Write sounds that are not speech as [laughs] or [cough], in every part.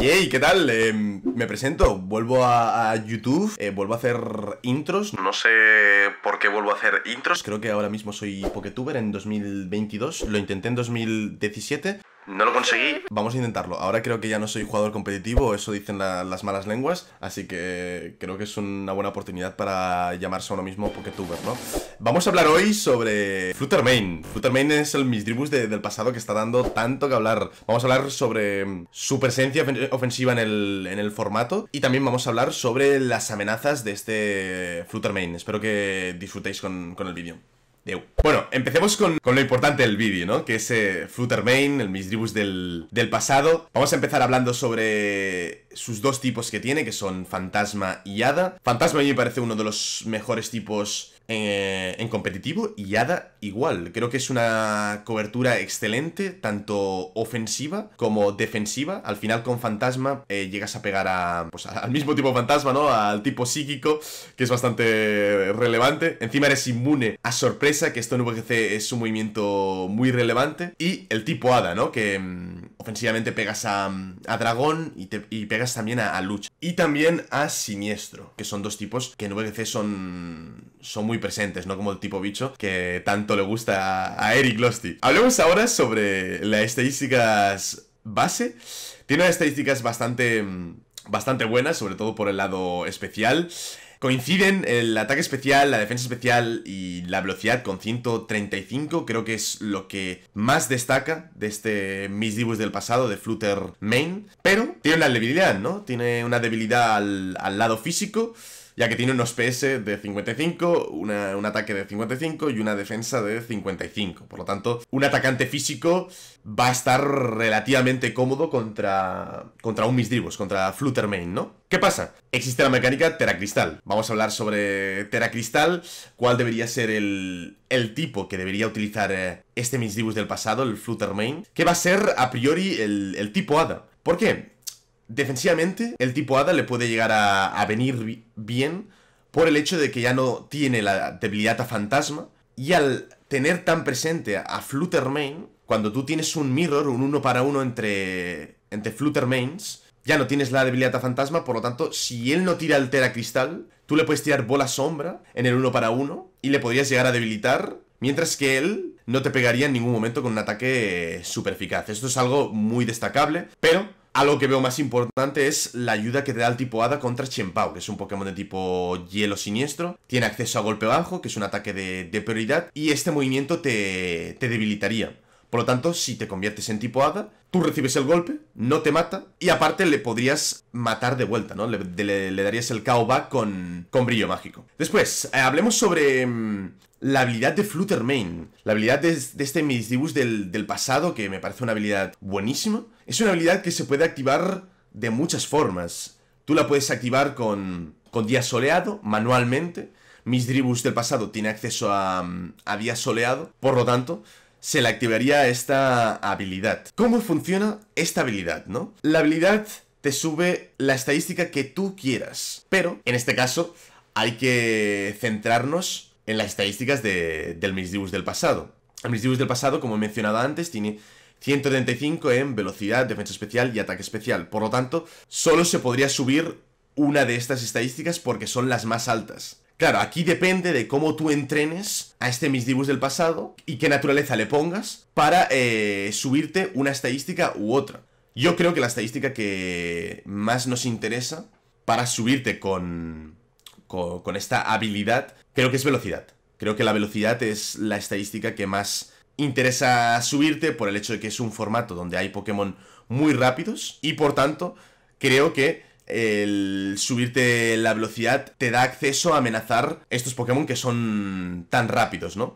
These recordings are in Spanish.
Yay, ¿qué tal? Em, me presento, vuelvo a, YouTube, eh, vuelvo a hacer intros. No sé por qué vuelvo a hacer intros. Creo que ahora mismo soy Poketuber en 2022, lo intenté en 2017. No lo conseguí. Vamos a intentarlo. Ahora creo que ya no soy jugador competitivo, eso dicen las malas lenguas, así que creo que es una buena oportunidad para llamarse a uno mismo Poketuber, ¿no? Vamos a hablar hoy sobre FlutterMain, FlutterMain es el Misdribus del pasado que está dando tanto que hablar. Vamos a hablar sobre mm, su presencia ofensiva en el, en el formato y también vamos a hablar sobre las amenazas de este FlutterMain Espero que disfrutéis con, con el vídeo. Bueno, empecemos con, lo importante del vídeo, ¿no? Que es eh, Flutter Fluttermane, el Misdribus del, del pasado. Vamos a empezar hablando sobre sus dos tipos que tiene, que son Fantasma y Hada. Fantasma a mí me parece uno de los mejores tipos eh, en, competitivo y Ada igual. Creo que es una cobertura excelente, tanto ofensiva como defensiva. Al final con Fantasma eh, llegas a pegar pues, al mismo tipo Fantasma, ¿no? Al tipo psíquico, que es bastante relevante. Encima eres inmune a sorpresa, que esto en VGC es un movimiento muy relevante. Y el tipo Ada, ¿no? Que mm, ofensivamente pegas mm, a, Dragón y, te, pegas también a, a Lucha. Y también a Siniestro, que son dos tipos que en VGC son son muy presentes, no como el tipo bicho que tanto le gusta a Eric Losty. Hablemos ahora sobre las estadísticas base. Tiene unas estadísticas bastante, mm, bastante buenas, sobre todo por el lado especial. Coinciden el ataque especial, la defensa especial y la velocidad con 135. Creo que es lo que más destaca de este Miss Divus del pasado, de Flutter Main. Pero tiene una debilidad, ¿no? Tiene una debilidad al, al lado físico ya que tiene unos PS de 55, un ataque de 55 y una defensa de 55. Por lo tanto, un atacante físico va a estar relativamente cómodo contra, contra un Misdrivus, contra Fluttermane, ¿no? ¿Qué pasa? Existe la mecánica Teracristal. Vamos a hablar sobre Teracristal, cuál debería ser el, el tipo que debería utilizar eh, este Misdrivus del pasado, el Fluttermane, que va a ser a priori el, el tipo Hada. ¿Por qué? Defensivamente, el tipo Ada le puede llegar a, venir bien por el hecho de que ya no tiene la debilidad a fantasma. Y al tener tan presente a Fluttermane, cuando tú tienes un mirror, un uno para uno entre, entre Fluttermanes, ya no tienes la debilidad a fantasma, por lo tanto, si él no tira el Tera Cristal, tú le puedes tirar bola sombra en el uno para uno y le podrías llegar a debilitar, mientras que él no te pegaría en ningún momento con un ataque eh, super eficaz. Esto es algo muy destacable, pero algo que veo más importante es la ayuda que te da el tipo Hada contra Chenpao, que es un Pokémon de tipo hielo siniestro. Tiene acceso a golpe bajo, que es un ataque de, prioridad, y este movimiento te, debilitaría. Por lo tanto, si te conviertes en tipo hada, tú recibes el golpe, no te mata, y aparte le podrías matar de vuelta, ¿no? Le, darías el KO back con, con brillo mágico. Después, eh, hablemos sobre mm, la habilidad de Main, la habilidad de, este Misdibus del, del pasado, que me parece una habilidad buenísima, es una habilidad que se puede activar de muchas formas. Tú la puedes activar con, con día soleado, manualmente. Misdibus del pasado tiene acceso a, a día soleado, por lo tanto, se le activaría esta habilidad. ¿Cómo funciona esta habilidad, no? La habilidad te sube la estadística que tú quieras, pero en este caso hay que centrarnos en las estadísticas de, del misdibus del pasado. El misdibus del pasado, como he mencionado antes, tiene 135 en velocidad, defensa especial y ataque especial. Por lo tanto, solo se podría subir una de estas estadísticas porque son las más altas. Claro, aquí depende de cómo tú entrenes a este Misdibus del pasado y qué naturaleza le pongas para eh, subirte una estadística u otra. Yo creo que la estadística que más nos interesa para subirte con con, esta habilidad, creo que es velocidad. Creo que la velocidad es la estadística que más interesa subirte por el hecho de que es un formato donde hay Pokémon muy rápidos y por tanto creo que el subirte la velocidad te da acceso a amenazar estos Pokémon que son tan rápidos, ¿no?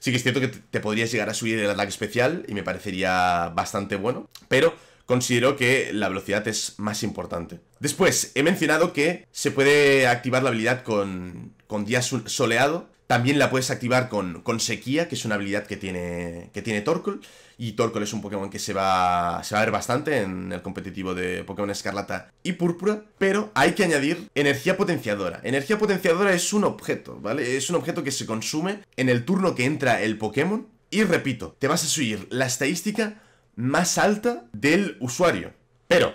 Sí que es cierto que te podrías llegar a subir el ataque especial y me parecería bastante bueno, pero considero que la velocidad es más importante. Después, he mencionado que se puede activar la habilidad con, con día soleado, también la puedes activar con, sequía, que es una habilidad que tiene, que tiene Torkoal. Y Torkoal es un Pokémon que se va, se va a ver bastante en el competitivo de Pokémon Escarlata y Púrpura. Pero hay que añadir energía potenciadora. Energía potenciadora es un objeto, ¿vale? Es un objeto que se consume en el turno que entra el Pokémon. Y repito, te vas a subir la estadística más alta del usuario. Pero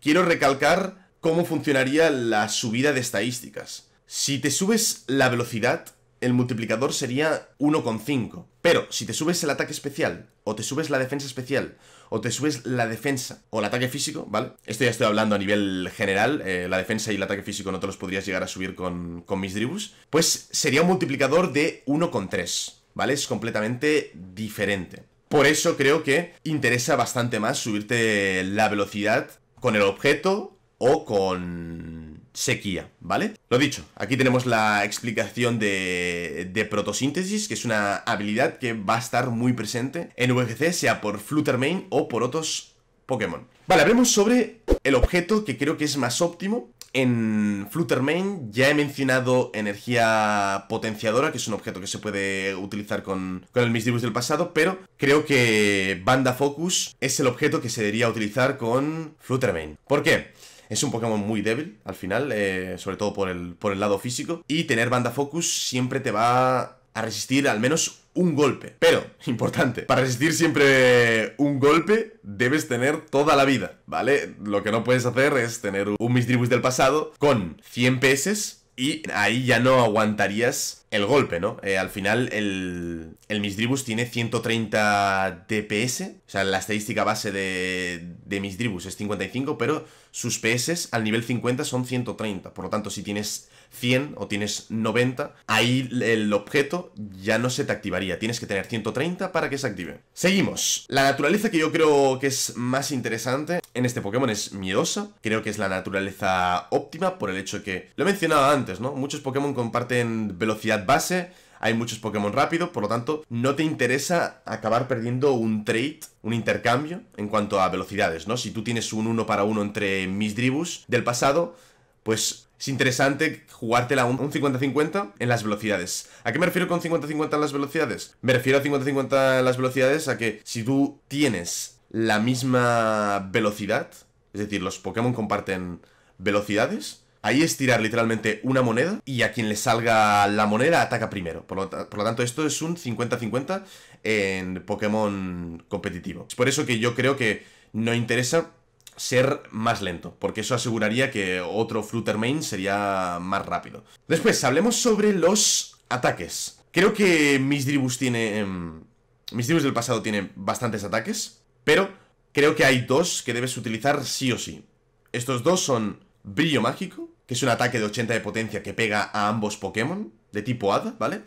quiero recalcar cómo funcionaría la subida de estadísticas. Si te subes la velocidad, el multiplicador sería 1,5. Pero si te subes el ataque especial, o te subes la defensa especial, o te subes la defensa o el ataque físico, ¿vale? Esto ya estoy hablando a nivel general, eh, la defensa y el ataque físico no te los podrías llegar a subir con, con mis dribus, pues sería un multiplicador de 1,3, ¿vale? Es completamente diferente. Por eso creo que interesa bastante más subirte la velocidad con el objeto o con sequía, ¿vale? Lo dicho, aquí tenemos la explicación de, de, protosíntesis, que es una habilidad que va a estar muy presente en VGC, sea por Main o por otros Pokémon. Vale, hablemos sobre el objeto que creo que es más óptimo en Fluttermane ya he mencionado energía potenciadora, que es un objeto que se puede utilizar con, el Misdibus del pasado, pero creo que Banda Focus es el objeto que se debería utilizar con Fluttermane. ¿Por qué? Es un Pokémon muy débil al final, eh, sobre todo por el, por el lado físico, y tener Banda Focus siempre te va a resistir al menos un golpe. Pero, [laughs] importante, para resistir siempre un golpe debes tener toda la vida, ¿vale? Lo que no puedes hacer es tener un Mistribus del pasado con 100 PS y ahí ya no aguantarías el golpe, ¿no? Eh, al final el, el Misdribus tiene 130 DPS, o sea, la estadística base de, de Misdribus es 55, pero sus PS al nivel 50 son 130, por lo tanto si tienes 100 o tienes 90, ahí el objeto ya no se te activaría, tienes que tener 130 para que se active. Seguimos, la naturaleza que yo creo que es más interesante en este Pokémon es miedosa, creo que es la naturaleza óptima por el hecho que, lo he mencionado antes, ¿no? Muchos Pokémon comparten velocidad base, hay muchos Pokémon rápido por lo tanto, no te interesa acabar perdiendo un trade, un intercambio en cuanto a velocidades, ¿no? Si tú tienes un uno para uno entre mis tribus del pasado, pues es interesante jugártela un 50-50 en las velocidades. ¿A qué me refiero con 50-50 en las velocidades? Me refiero a 50-50 en las velocidades a que si tú tienes la misma velocidad, es decir, los Pokémon comparten velocidades, Ahí es tirar literalmente una moneda y a quien le salga la moneda ataca primero. Por lo, tanto, esto es un 50-50 en Pokémon competitivo. Es por eso que yo creo que no interesa ser más lento, porque eso aseguraría que otro Main sería más rápido. Después, hablemos sobre los ataques. Creo que mis tiene... Em, del pasado tiene bastantes ataques, pero creo que hay dos que debes utilizar sí o sí. Estos dos son Brillo Mágico, que es un ataque de 80 de potencia que pega a ambos Pokémon, de tipo Hada, ¿vale?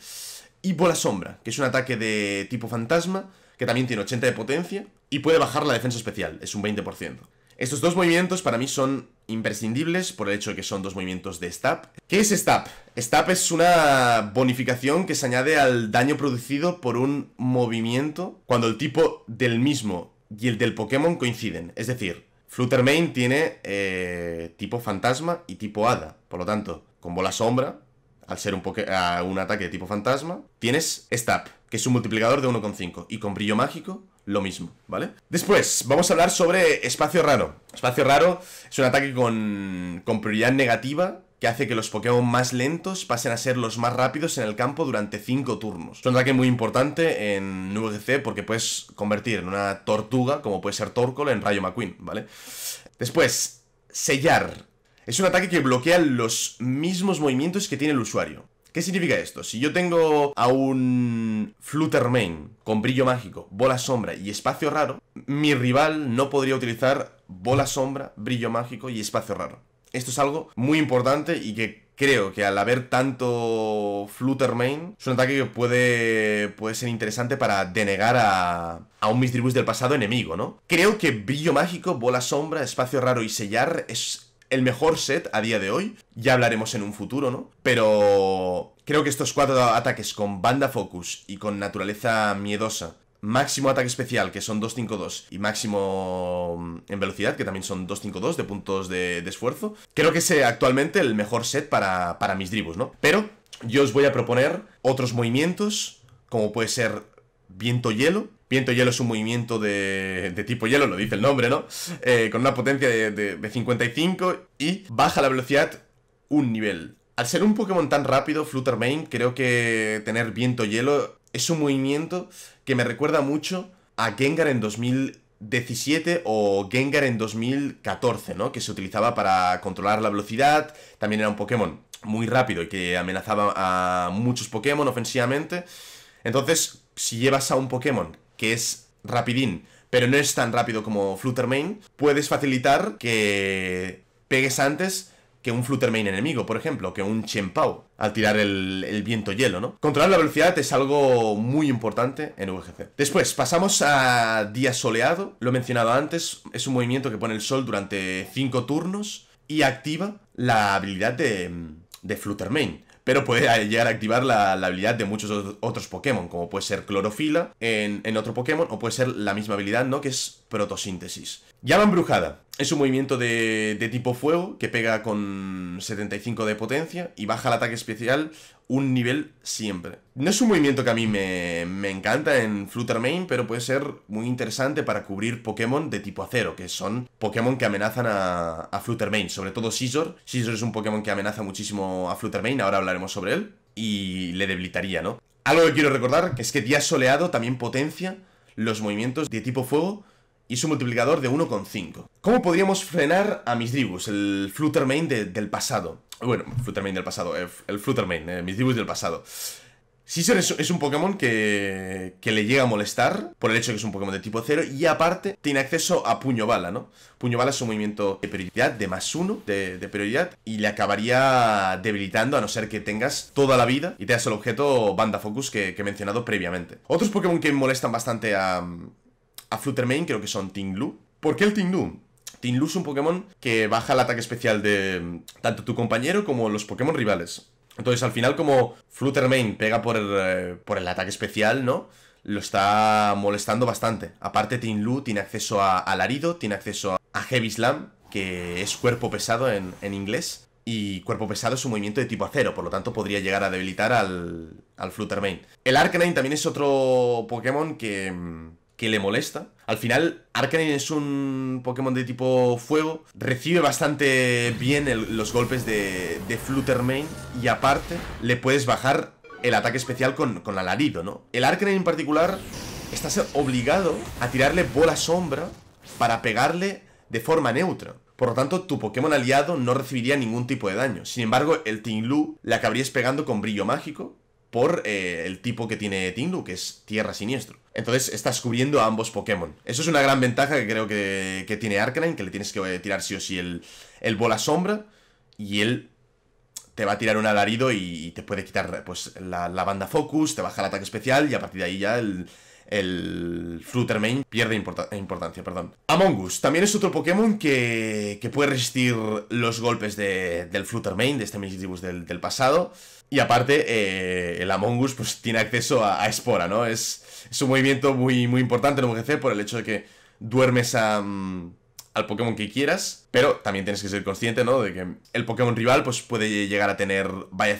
Y Bola Sombra, que es un ataque de tipo Fantasma, que también tiene 80 de potencia y puede bajar la defensa especial, es un 20%. Estos dos movimientos para mí son imprescindibles por el hecho de que son dos movimientos de STAP. ¿Qué es Stab? STAP es una bonificación que se añade al daño producido por un movimiento cuando el tipo del mismo y el del Pokémon coinciden. Es decir, Fluttermane tiene eh, tipo fantasma y tipo hada. Por lo tanto, con bola sombra, al ser un, ataque de tipo fantasma, tienes Stab, que es un multiplicador de 1,5. Y con brillo mágico, lo mismo, ¿vale? Después, vamos a hablar sobre Espacio Raro. Espacio Raro es un ataque con, con prioridad negativa que hace que los Pokémon más lentos pasen a ser los más rápidos en el campo durante 5 turnos. Es un ataque muy importante en VGC porque puedes convertir en una tortuga, como puede ser Torkoal, en Rayo McQueen, ¿vale? Después, sellar. Es un ataque que bloquea los mismos movimientos que tiene el usuario. ¿Qué significa esto? Si yo tengo a un Fluttermane con brillo mágico, bola sombra y espacio raro, mi rival no podría utilizar bola sombra, brillo mágico y espacio raro. Esto es algo muy importante y que creo que al haber tanto Main, es un ataque que puede, puede ser interesante para denegar a, a un Mistribus del pasado enemigo, ¿no? Creo que Brillo Mágico, Bola Sombra, Espacio Raro y Sellar es el mejor set a día de hoy. Ya hablaremos en un futuro, ¿no? Pero creo que estos cuatro ataques con Banda Focus y con Naturaleza Miedosa máximo ataque especial, que son 252 y máximo mm, en velocidad, que también son 252 de puntos de, esfuerzo, creo que es actualmente el mejor set para, mis dribus, ¿no? Pero yo os voy a proponer otros movimientos, como puede ser viento hielo. Viento hielo es un movimiento de, de tipo hielo, lo dice el nombre, ¿no? Eh, con una potencia de, 55 y baja la velocidad un nivel. Al ser un Pokémon tan rápido, Fluttermane, creo que tener viento hielo es un movimiento que me recuerda mucho a Gengar en 2017 o Gengar en 2014, ¿no? Que se utilizaba para controlar la velocidad, también era un Pokémon muy rápido y que amenazaba a muchos Pokémon ofensivamente. Entonces, si llevas a un Pokémon que es rapidín, pero no es tan rápido como Fluttermane, puedes facilitar que pegues antes que un Fluttermane enemigo, por ejemplo, que un Chenpao, al tirar el, viento hielo, ¿no? Controlar la velocidad es algo muy importante en VGC. Después, pasamos a Día Soleado, lo he mencionado antes, es un movimiento que pone el sol durante 5 turnos y activa la habilidad de, de Fluttermane pero puede llegar a activar la, habilidad de muchos otros Pokémon, como puede ser clorofila en, otro Pokémon, o puede ser la misma habilidad, ¿no? Que es protosíntesis. Llama embrujada. Es un movimiento de, de tipo fuego que pega con 75 de potencia y baja el ataque especial un nivel siempre. No es un movimiento que a mí me, encanta en Fluttermane, pero puede ser muy interesante para cubrir Pokémon de tipo acero, que son Pokémon que amenazan a, a Fluttermane, sobre todo Scizor. Scizor es un Pokémon que amenaza muchísimo a Fluttermane, ahora hablaremos sobre él, y le debilitaría, ¿no? Algo que quiero recordar es que Día Soleado también potencia los movimientos de tipo fuego y su multiplicador de 1,5. ¿Cómo podríamos frenar a Misdribus, el Flutter del pasado? Bueno, Fluttermane del pasado, eh, el Fluttermane, eh, mis dibujos del pasado. Season es, un Pokémon que, que, le llega a molestar por el hecho de que es un Pokémon de tipo cero y aparte tiene acceso a Puño Bala, ¿no? Puño Bala es un movimiento de prioridad, de más uno, de, prioridad y le acabaría debilitando a no ser que tengas toda la vida y tengas el objeto Banda Focus que, he mencionado previamente. Otros Pokémon que molestan bastante a, a Fluttermane creo que son Tinglu. ¿Por qué el Tinglu? Te es un Pokémon que baja el ataque especial de mm, tanto tu compañero como los Pokémon rivales. Entonces, al final, como Fluttermane pega por el, eh, ataque especial, ¿no? Lo está molestando bastante. Aparte, Team Lu tiene acceso a Alarido, tiene acceso a, Heavy Slam, que es cuerpo pesado en, inglés. Y cuerpo pesado es un movimiento de tipo acero, por lo tanto podría llegar a debilitar al, al Fluttermane. El Arcanine también es otro Pokémon que, mm, que le molesta. Al final, Arcanine es un Pokémon de tipo fuego, recibe bastante bien los golpes de, de y aparte le puedes bajar el ataque especial con, alarido, ¿no? El Arcanine en particular estás obligado a tirarle bola sombra para pegarle de forma neutra. Por lo tanto, tu Pokémon aliado no recibiría ningún tipo de daño. Sin embargo, el Tinglu la acabarías pegando con brillo mágico por eh, el tipo que tiene Tindu, que es Tierra Siniestro. Entonces estás cubriendo a ambos Pokémon. Eso es una gran ventaja que creo que, que tiene Arcanine, que le tienes que eh, tirar sí o sí el, bola sombra y él te va a tirar un alarido y, te puede quitar pues, la, banda focus, te baja el ataque especial y a partir de ahí ya el, el Fluttermane pierde importancia. Perdón. Among también es otro Pokémon que, que puede resistir los golpes de, del Fluttermane, de este Misdibus del, del pasado. Y aparte, eh, el Among Us pues, tiene acceso a, a Espora, ¿no? Es, un movimiento muy, muy importante en por el hecho de que duermes a, mm, al Pokémon que quieras, pero también tienes que ser consciente, ¿no? De que el Pokémon rival pues, puede llegar a tener Vaya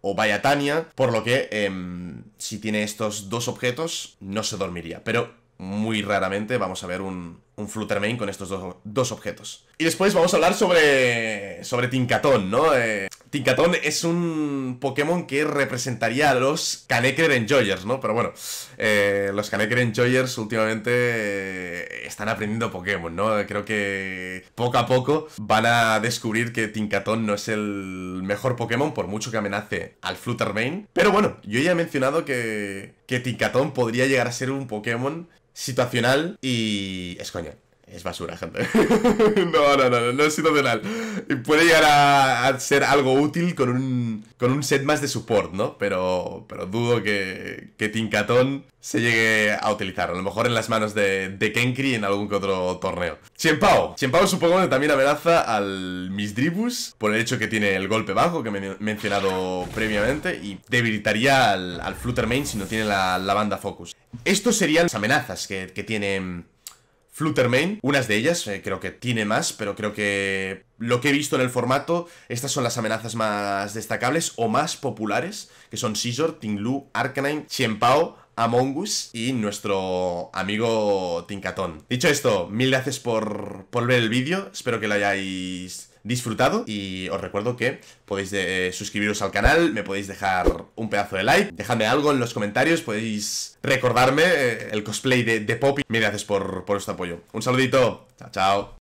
o vaya Tania, por lo que em, si tiene estos dos objetos no se dormiría, pero muy raramente vamos a ver un, un Fluttermane con estos dos, objetos. Y después vamos a hablar sobre, sobre Tincatón, ¿no? Eh, Tincatón es un Pokémon que representaría a los Kanekker Enjoyers, ¿no? Pero bueno, eh, los Kanekker Enjoyers últimamente eh, están aprendiendo Pokémon, ¿no? Creo que poco a poco van a descubrir que Tincatón no es el mejor Pokémon, por mucho que amenace al Fluttermane. Pero bueno, yo ya he mencionado que, que podría llegar a ser un Pokémon situacional y... es coño es basura, gente. [laughs] no, no, no, no, es situacional. Y puede llegar a, ser algo útil con un, con un set más de support, ¿no? Pero, pero dudo que, que se llegue a utilizar. A lo mejor en las manos de, de Kenkri en algún que otro torneo. Chienpao. Chienpao supongo que también amenaza al Misdribus por el hecho que tiene el golpe bajo que he mencionado previamente y debilitaría al, al Fluttermane si no tiene la, la, banda Focus. Estos serían las amenazas que, que tiene Fluttermane. Unas de ellas, eh, creo que tiene más, pero creo que lo que he visto en el formato, estas son las amenazas más destacables o más populares, que son Scizor, Tinglu, Arcanine, Chienpao, Among Us y nuestro amigo Tinkatón. Dicho esto, mil gracias por, por ver el vídeo, espero que lo hayáis disfrutado y os recuerdo que podéis eh, suscribiros al canal, me podéis dejar un pedazo de like, dejadme algo en los comentarios, podéis recordarme eh, el cosplay de, Poppy. Mil gracias por, por este apoyo. Un saludito, chao, chao.